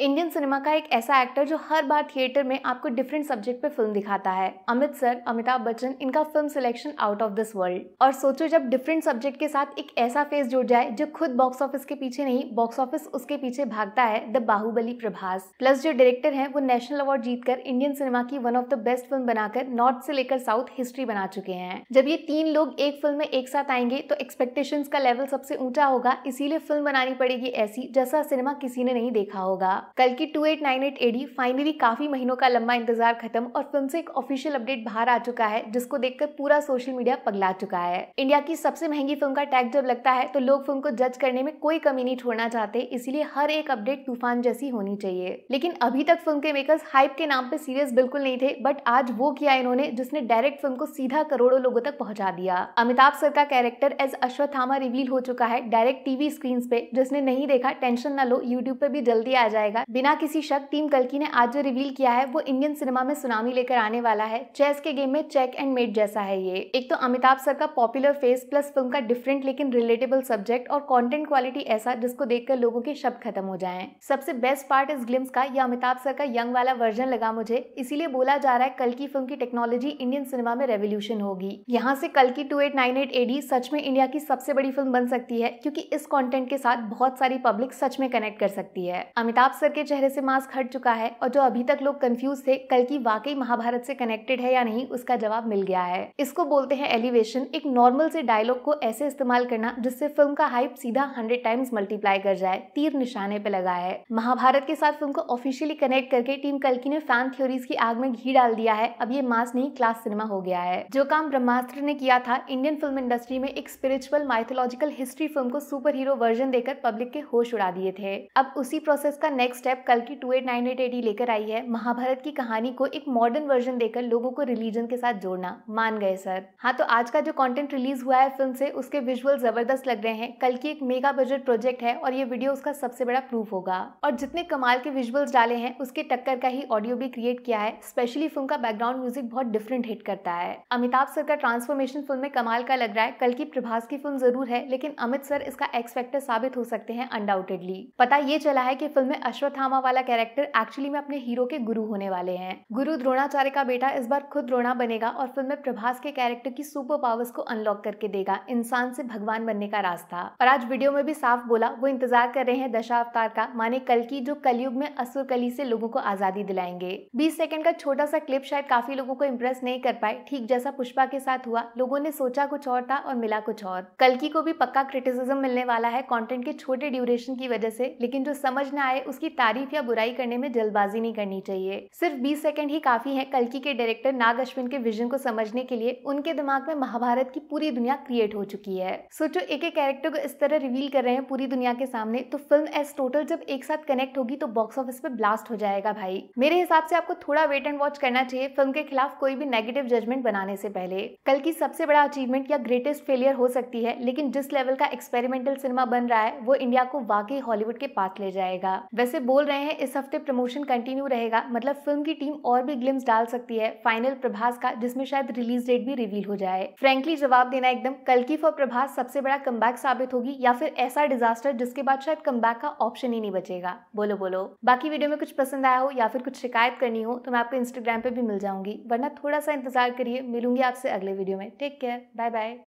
Indian cinema का एक ऐसा एक्टर जो हर बार थिएटर में आपको डिफरेंट सब्जेक्ट पे फिल्म दिखाता है अमित सर अमिताभ बच्चन इनका film selection out of this world और सोचो जब डिफरेंट सब्जेक्ट के साथ एक ऐसा फेस जुड़ जाए जो खुद बॉक्स ऑफिस के पीछे नहीं बॉक्स ऑफिस उसके पीछे भागता है द बाहुबली प्रभास प्लस जो डायरेक्टर है वो नेशनल अवार्ड जीतकर इंडियन सिनेमा की one of the best film बनाकर नॉर्थ से लेकर साउथ हिस्ट्री बना चुके हैं जब ये तीन लोग एक फिल्म में एक साथ आएंगे तो एक्सपेक्टेशन का लेवल सबसे ऊंचा होगा इसीलिए फिल्म बनानी पड़ेगी ऐसी जैसा सिनेमा किसी ने नहीं देखा होगा कल की two eight nine eight AD finally काफी महीनों का लंबा इंतजार खत्म और फिल्म से एक ऑफिशियल अपडेट बाहर आ चुका है जिसको देखकर पूरा सोशल मीडिया पगला चुका है इंडिया की सबसे महंगी फिल्म का टैग जब लगता है तो लोग फिल्म को जज करने में कोई कमी नहीं छोड़ना चाहते इसीलिए हर एक अपडेट तूफान जैसी होनी चाहिए लेकिन अभी तक फिल्म के मेकर्स हाइप के नाम पे सीरियस बिल्कुल नहीं थे बट आज वो किया इन्होंने जिसने डायरेक्ट फिल्म को सीधा करोड़ों लोगों तक पहुंचा दिया अमिताभ सर का कैरेक्टर एज अश्वत्थामा रिवील हो चुका है डायरेक्ट टीवी स्क्रीन पे जिसने नहीं देखा टेंशन ना लो यूट्यूब पे भी जल्दी आ जाएगा जाएगा बिना किसी शक टीम कल्कि ने आज जो रिवील किया है वो इंडियन सिनेमा में सुनामी लेकर आने वाला है चेस के गेम में चेक एंड मेट जैसा है ये एक तो अमिताभ सर का पॉपुलर फेस प्लस फिल्म का डिफरेंट लेकिन रिलेटेबल सब्जेक्ट और कॉन्टेंट क्वालिटी ऐसा जिसको देखकर लोगों के शब्द खत्म हो जाए सबसे बेस्ट पार्ट इस ग्लिम्स का या अमिताभ सर का यंग वाला वर्जन लगा मुझे इसीलिए बोला जा रहा है कल की फिल्म की टेक्नोलॉजी इंडियन सिनेमा में रेवोल्यूशन होगी यहाँ से कल की two eight nine eight AD सच में इंडिया की सबसे बड़ी फिल्म बन सकती है क्योंकि इस कॉन्टेंट के साथ बहुत सारी पब्लिक सच में कनेक्ट कर सकती है अमिताभ सर के चेहरे से मास्क हट चुका है और जो अभी तक लोग कंफ्यूज थे कल की वाकई महाभारत से कनेक्टेड है या नहीं उसका जवाब मिल गया है इसको बोलते हैं एलिवेशन एक नॉर्मल से डायलॉग को ऐसे इस्तेमाल करना जिससे फिल्म का हाइप सीधा हंड्रेड टाइम्स मल्टीप्लाई कर जाए तीर निशाने पे लगा है महाभारत के साथ फिल्म को ऑफिशियली कनेक्ट करके टीम कलकी ने फैन थ्योरीज की आग में घी डाल दिया है अब ये मास नहीं क्लास सिनेमा हो गया है जो काम ब्रह्मास्त्र ने किया था इंडियन फिल्म इंडस्ट्री में एक स्पिरिचुअल माइथोलॉजिकल हिस्ट्री फिल्म को सुपर हीरो वर्जन देकर पब्लिक के होश उड़ा दिए थे अब उसी प्रोसेस का नेक्स्ट नेक्स्ट स्टेप कल की two eight nine eight eighty लेकर आई है महाभारत की कहानी को एक मॉडर्न वर्जन देकर लोगों को रिलीजन के साथ जोड़ना मान गए सर हाँ तो आज का जो कंटेंट रिलीज हुआ है फिल्म से उसके विजुअल जबरदस्त लग रहे हैं कल की एक मेगा बजट प्रोजेक्ट है और ये वीडियो उसका सबसे बड़ा प्रूफ होगा और जितने कमाल के विजुअल्स डाले हैं उसके टक्कर का ही ऑडियो भी क्रिएट किया है स्पेशली फिल्म का बैकग्राउंड म्यूजिक बहुत डिफरेंट हिट करता है अमिताभ सर का ट्रांसफॉर्मेशन फिल्म में कमाल का लग रहा है कल की प्रभास की फिल्म जरूर है लेकिन अमित सर इसका एक्सपेक्टर साबित हो सकते हैं अनडाउटेडली पता ये चला है की फिल्म में अशोक अश्वत्थामा वाला कैरेक्टर एक्चुअली में अपने हीरो के गुरु होने वाले हैं गुरु द्रोणाचार्य का बेटा इस बार खुद द्रोणा बनेगा और फिल्म में प्रभास के कैरेक्टर की सुपर पावर्स को अनलॉक करके देगा इंसान से भगवान बनने का रास्ता और आज वीडियो में भी साफ बोला वो इंतजार कर रहे हैं दशा अवतार का माने कल की जो कलयुग में असुर कली से लोगों को आजादी दिलाएंगे बीस सेकंड का छोटा सा क्लिप शायद काफी लोगों को इम्प्रेस नहीं कर पाए ठीक जैसा पुष्पा के साथ हुआ लोगों ने सोचा कुछ और था और मिला कुछ और कलकी को भी पक्का क्रिटिसिज्म मिलने वाला है कॉन्टेंट के छोटे ड्यूरेशन की वजह से लेकिन जो समझ न आए उसकी तारीफ या बुराई करने में जल्दबाजी नहीं करनी चाहिए सिर्फ बीस सेकेंड ही काफी है कल्कि के डायरेक्टर नाग अश्विन के विजन को समझने के लिए उनके दिमाग में महाभारत की पूरी दुनिया क्रिएट हो चुकी है सोचो एक एक कैरेक्टर को इस तरह रिवील कर रहे हैं पूरी दुनिया के सामने तो फिल्म एज टोटल जब एक साथ कनेक्ट होगी तो बॉक्स ऑफिस पे ब्लास्ट हो जाएगा भाई मेरे हिसाब से आपको थोड़ा वेट एंड वॉच करना चाहिए फिल्म के खिलाफ कोई भी नेगेटिव जजमेंट बनाने से पहले कल की सबसे बड़ा अचीवमेंट या ग्रेटेस्ट फेलियर हो सकती है लेकिन जिस लेवल का एक्सपेरिमेंटल सिनेमा बन रहा है वो इंडिया को वाकई हॉलीवुड के पास ले जाएगा वैसे बोल रहे हैं इस हफ्ते प्रमोशन कंटिन्यू रहेगा मतलब फिल्म की टीम और भी ग्लिम्स डाल सकती है फाइनल प्रभास का जिसमें शायद रिलीज डेट भी रिवील हो जाए फ्रेंकली जवाब देना एकदम कल की फॉर प्रभास सबसे बड़ा कम साबित होगी या फिर ऐसा डिजास्टर जिसके बाद शायद कम का ऑप्शन ही नहीं बचेगा बोलो बोलो बाकी वीडियो में कुछ पसंद आया हो या फिर कुछ शिकायत करनी हो तो मैं आपको इंस्टाग्राम पे भी मिल जाऊंगी वरना थोड़ा सा इंतजार करिए मिलूंगी आपसे अगले वीडियो में टेक केयर बाय बाय